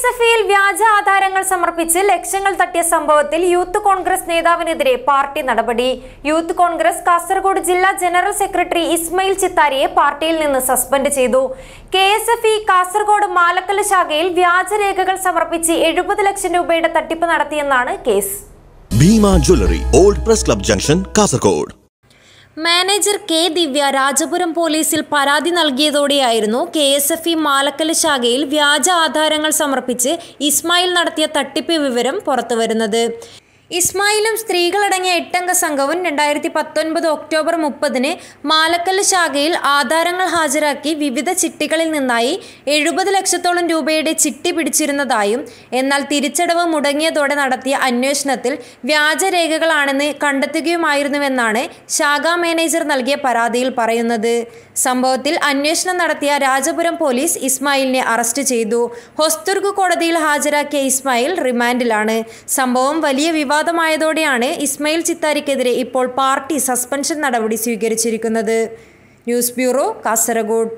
S F വ്യാജ ആധാരങ്ങൾ സമർപ്പിച്ച് ലക്ഷങ്ങൾ തട്ടിയ സംഭവത്തിൽ യൂത്ത് കോൺഗ്രസ് നേതാവിനെതിരെ പാർട്ടി നടപടി യൂത്ത് കോൺഗ്രസ് കാസർഗോഡ് ജില്ലാ ജനറൽ സെക്രട്ടറി ഇസ്മയിൽ ചിത്താരിയെ പാർട്ടിയിൽ നിന്ന് സസ്പെൻഡ് ചെയ്തു K S F E Kasaragod Malakkallu ശാഖയിൽ വ്യാജരേഖകൾ സമർപ്പിച്ച് എഴുപത് ലക്ഷം രൂപയുടെ തട്ടിപ്പ് നടത്തിയെന്നാണ് case Bhima jewellery old press club junction Kasaragod manager K Divya Rajapuram പോലീസിൽ പരാതി നൽകിയതോടെയായിരുന്നു K S F E Malakkal ശാഖയിൽ വ്യാജ ആധാരങ്ങൾ സമർപ്പിച്ച് ഇസ്മായിൽ നടത്തിയ തട്ടിപ്പ് വിവരം പുറത്തുവരുന്നത് ഇസ്മായിലും സ്ത്രീകളടങ്ങിയ എട്ടംഗ സംഘവും രണ്ടായിരത്തി പത്തൊൻപത് ഒക്ടോബർ മുപ്പതിന് മാലക്കല്ല് ശാഖയിൽ ആധാരങ്ങൾ ഹാജരാക്കി വിവിധ ചിട്ടികളിൽ നിന്നായി എഴുപത് ലക്ഷത്തോളം രൂപയുടെ ചിട്ടി പിടിച്ചിരുന്നതായും എന്നാൽ തിരിച്ചടവ് മുടങ്ങിയതോടെ നടത്തിയ അന്വേഷണത്തിൽ വ്യാജരേഖകളാണെന്ന് കണ്ടെത്തുകയുമായിരുന്നുവെന്നാണ് ശാഖാ മാനേജർ നൽകിയ പരാതിയിൽ പറയുന്നത് സംഭവത്തിൽ അന്വേഷണം നടത്തിയ രാജപുരം പോലീസ് ഇസ്മായിലിനെ അറസ്റ്റ് ചെയ്തു ഹൊസ്തുർഗ് കോടതിയിൽ ഹാജരാക്കിയ ഇസ്മായിൽ റിമാൻഡിലാണ് സംഭവം വലിയ വിവാദ വിവാദമായതോടെയാണ് ഇസ്മയിൽ ചിത്താരിക്കെതിരെ ഇപ്പോൾ പാർട്ടി സസ്പെൻഷൻ നടപടി സ്വീകരിച്ചിരിക്കുന്നത് ന്യൂസ് ബ്യൂറോ കാസർഗോഡ്